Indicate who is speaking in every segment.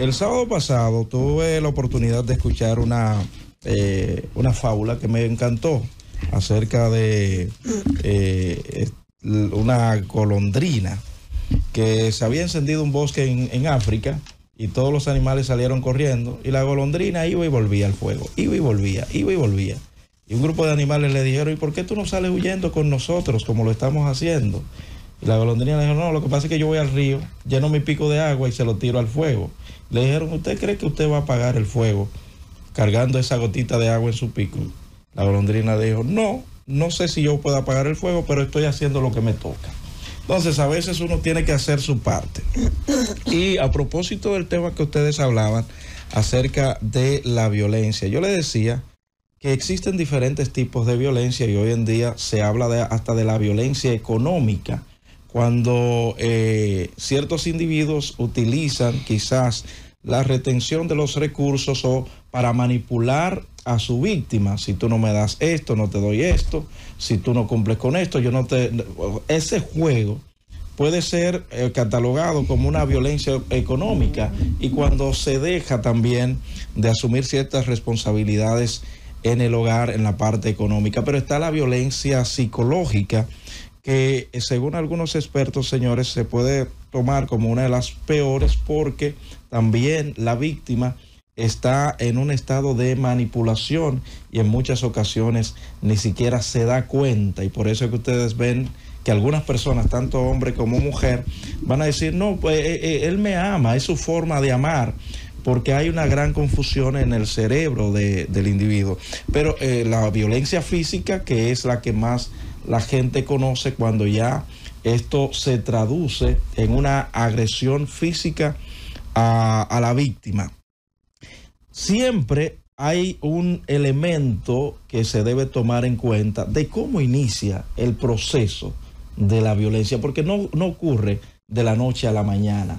Speaker 1: El sábado pasado tuve la oportunidad de escuchar una, eh, una fábula que me encantó acerca de eh, una golondrina que se había encendido un bosque en, en, África y todos los animales salieron corriendo y la golondrina iba y volvía al fuego, iba y volvía, iba y volvía. Y un grupo de animales le dijeron, ¿y por qué tú no sales huyendo con nosotros como lo estamos haciendo? Y la golondrina le dijo, no, lo que pasa es que yo voy al río, lleno mi pico de agua y se lo tiro al fuego. Le dijeron, ¿usted cree que usted va a apagar el fuego cargando esa gotita de agua en su pico? La golondrina dijo, no, no sé si yo pueda apagar el fuego, pero estoy haciendo lo que me toca. Entonces, a veces uno tiene que hacer su parte. Y a propósito del tema que ustedes hablaban acerca de la violencia, yo le decía que existen diferentes tipos de violencia y hoy en día se habla hasta de la violencia económica cuando eh, ciertos individuos utilizan quizás la retención de los recursos o para manipular a su víctima. Si tú no me das esto, no te doy esto. Si tú no cumples con esto, yo no te... Ese juego puede ser eh, catalogado como una violencia económica y cuando se deja también de asumir ciertas responsabilidades en el hogar, en la parte económica, pero está la violencia psicológica que según algunos expertos, señores, se puede tomar como una de las peores porque también la víctima está en un estado de manipulación y en muchas ocasiones ni siquiera se da cuenta y por eso que ustedes ven que algunas personas, tanto hombre como mujer, van a decir, no, pues eh, eh, él me ama, es su forma de amar porque hay una gran confusión en el cerebro del individuo. Pero eh, la violencia física, que es la que más la gente conoce cuando ya esto se traduce en una agresión física a, la víctima. Siempre hay un elemento que se debe tomar en cuenta de cómo inicia el proceso de la violencia, porque no, no ocurre de la noche a la mañana.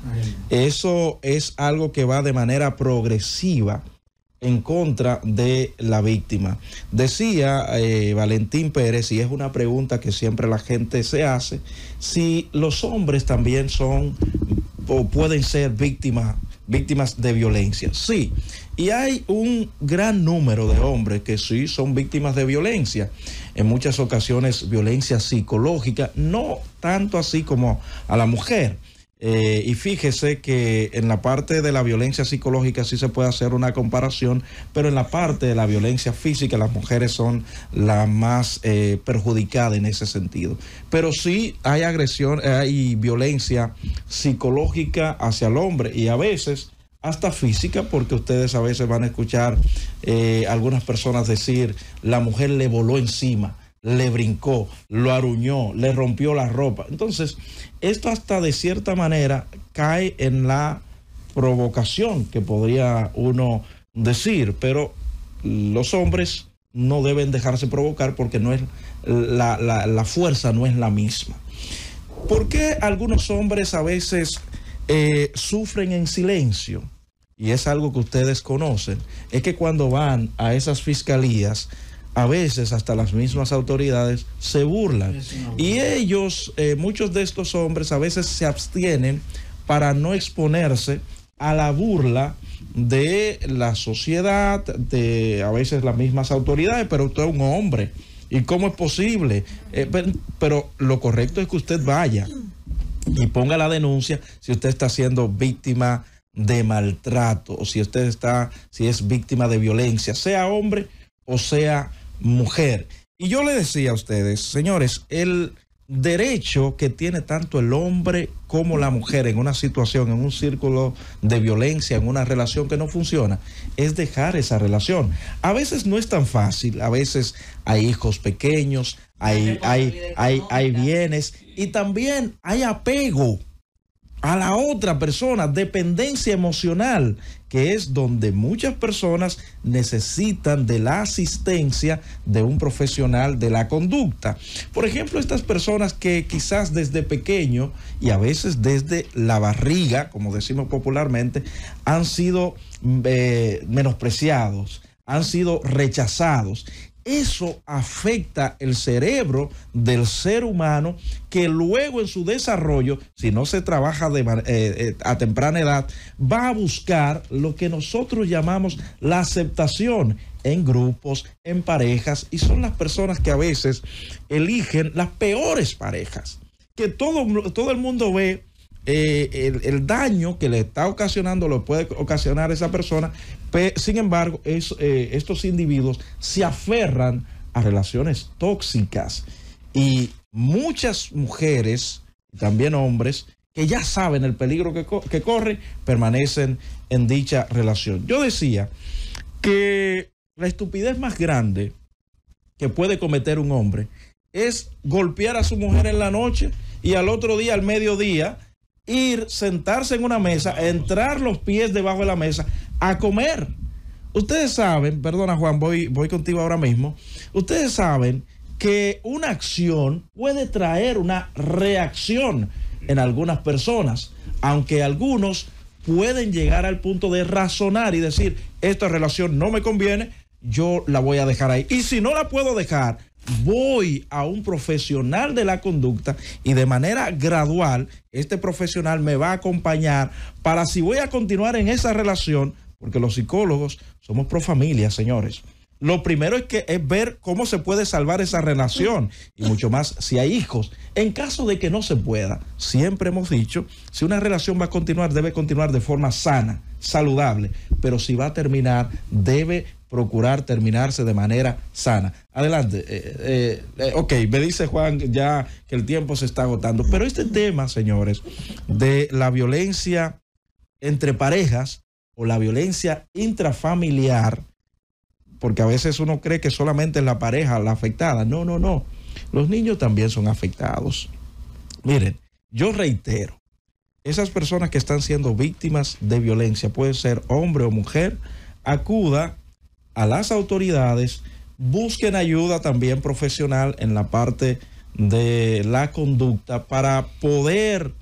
Speaker 1: Eso es algo que va de manera progresiva en contra de la víctima. Decía eh, Valentín Pérez, y es una pregunta que siempre la gente se hace, si los hombres también son o pueden ser víctimas víctimas de violencia. Sí, y hay un gran número de hombres que sí son víctimas de violencia, en muchas ocasiones violencia psicológica, no tanto así como a la mujer. Eh, y fíjese que en la parte de la violencia psicológica sí se puede hacer una comparación, pero en la parte de la violencia física las mujeres son las más eh, perjudicadas en ese sentido. Pero sí hay agresión, eh, hay violencia psicológica hacia el hombre y a veces hasta física, porque ustedes a veces van a escuchar algunas personas decir, la mujer le voló encima le brincó, lo aruñó, le rompió la ropa. Entonces, esto hasta de cierta manera cae en la provocación que podría uno decir, pero los hombres no deben dejarse provocar porque no es la, fuerza no es la misma. ¿Por qué algunos hombres a veces eh, sufren en silencio? Y es algo que ustedes conocen. Es que cuando van a esas fiscalías, a veces hasta las mismas autoridades se burlan. Y ellos, eh, muchos de estos hombres a veces se abstienen para no exponerse a la burla de la sociedad, de a veces las mismas autoridades, pero usted es un hombre. ¿Y cómo es posible? pero, eh, pero lo correcto es que usted vaya y ponga la denuncia si usted está siendo víctima de maltrato o si usted está, si es víctima de violencia, sea hombre o sea mujer. Y yo le decía a ustedes, señores, el derecho que tiene tanto el hombre como la mujer en una situación, en un círculo de violencia, en una relación que no funciona, es dejar esa relación. A veces no es tan fácil, a veces hay hijos pequeños, hay, hay bienes y también hay apego a la otra persona, dependencia emocional que es donde muchas personas necesitan de la asistencia de un profesional de la conducta. Por ejemplo, estas personas que quizás desde pequeño y a veces desde la barriga, como decimos popularmente, han sido mm, eh, menospreciados han sido rechazados eso afecta el cerebro del ser humano que luego en su desarrollo, si no se trabaja eh, eh, a temprana edad, va a buscar lo que nosotros llamamos la aceptación en grupos, en parejas, y son las personas que a veces eligen las peores parejas, que todo, todo el mundo ve eh, el, daño que le está ocasionando lo puede ocasionar esa persona. Pero, sin embargo, eh, estos individuos se aferran a relaciones tóxicas y muchas mujeres, también hombres, que ya saben el peligro que, que corre, permanecen en dicha relación. Yo decía que la estupidez más grande que puede cometer un hombre es golpear a su mujer en la noche y al otro día, al mediodía, ir, sentarse en una mesa, entrar los pies debajo de la mesa a comer. Ustedes saben, perdona Juan, voy, voy contigo ahora mismo, ustedes saben que una acción puede traer una reacción en algunas personas, aunque algunos pueden llegar al punto de razonar y decir, esta relación no me conviene, yo la voy a dejar ahí. Y si no la puedo dejar, voy a un profesional de la conducta y de manera gradual este profesional me va a acompañar para si voy a continuar en esa relación, porque los psicólogos somos pro familia, señores. Lo primero es que es ver cómo se puede salvar esa relación y mucho más si hay hijos. En caso de que no se pueda, siempre hemos dicho, si una relación va a continuar, debe continuar de forma sana, saludable, pero si va a terminar, debe procurar terminarse de manera sana. Adelante. Eh, eh, eh, ok, me dice Juan ya que el tiempo se está agotando, pero este tema, señores, de la violencia entre parejas o la violencia intrafamiliar, porque a veces uno cree que solamente es la pareja la afectada. No, no, no. Los niños también son afectados. Miren, yo reitero, esas personas que están siendo víctimas de violencia, puede ser hombre o mujer, acuda a las autoridades, busquen ayuda también profesional en la parte de la conducta para poder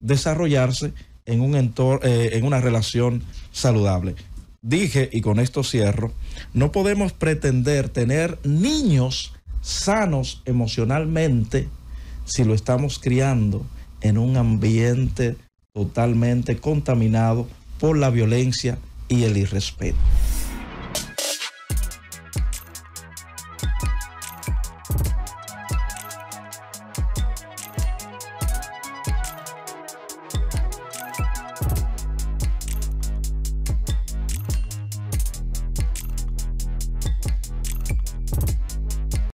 Speaker 1: desarrollarse en, un eh, en una relación saludable dije, y con esto cierro, no podemos pretender tener niños sanos emocionalmente si lo estamos criando en un ambiente totalmente contaminado por la violencia y el irrespeto.